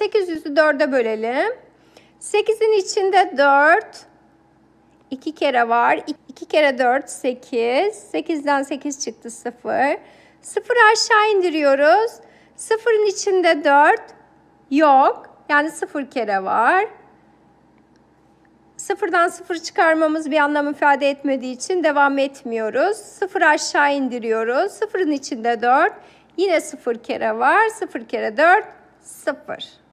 800'ü 4'e bölelim. 8'in içinde 4, 2 kere var. 2 kere 4, 8. 8'den 8 çıktı 0. 0 aşağı indiriyoruz. 0'ın içinde 4 yok. Yani 0 kere var. 0'dan 0 çıkarmamız bir anlam ifade etmediği için devam etmiyoruz. 0 aşağı indiriyoruz. 0'ın içinde 4. Yine 0 kere var. 0 kere 4, 0.